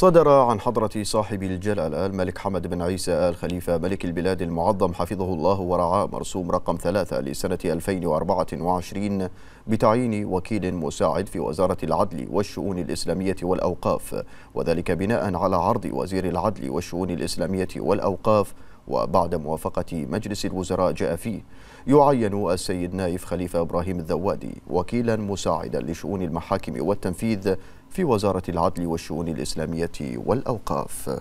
صدر عن حضرة صاحب الجلالة الملك حمد بن عيسى آل خليفة ملك البلاد المعظم حفظه الله ورعاه مرسوم رقم ثلاثة لسنة 2024 بتعيين وكيل مساعد في وزارة العدل والشؤون الإسلامية والأوقاف وذلك بناء على عرض وزير العدل والشؤون الإسلامية والأوقاف وبعد موافقة مجلس الوزراء جاء فيه يعين السيد نايف خليفة إبراهيم الذوادي وكيلا مساعدا لشؤون المحاكم والتنفيذ في وزارة العدل والشؤون الإسلامية والأوقاف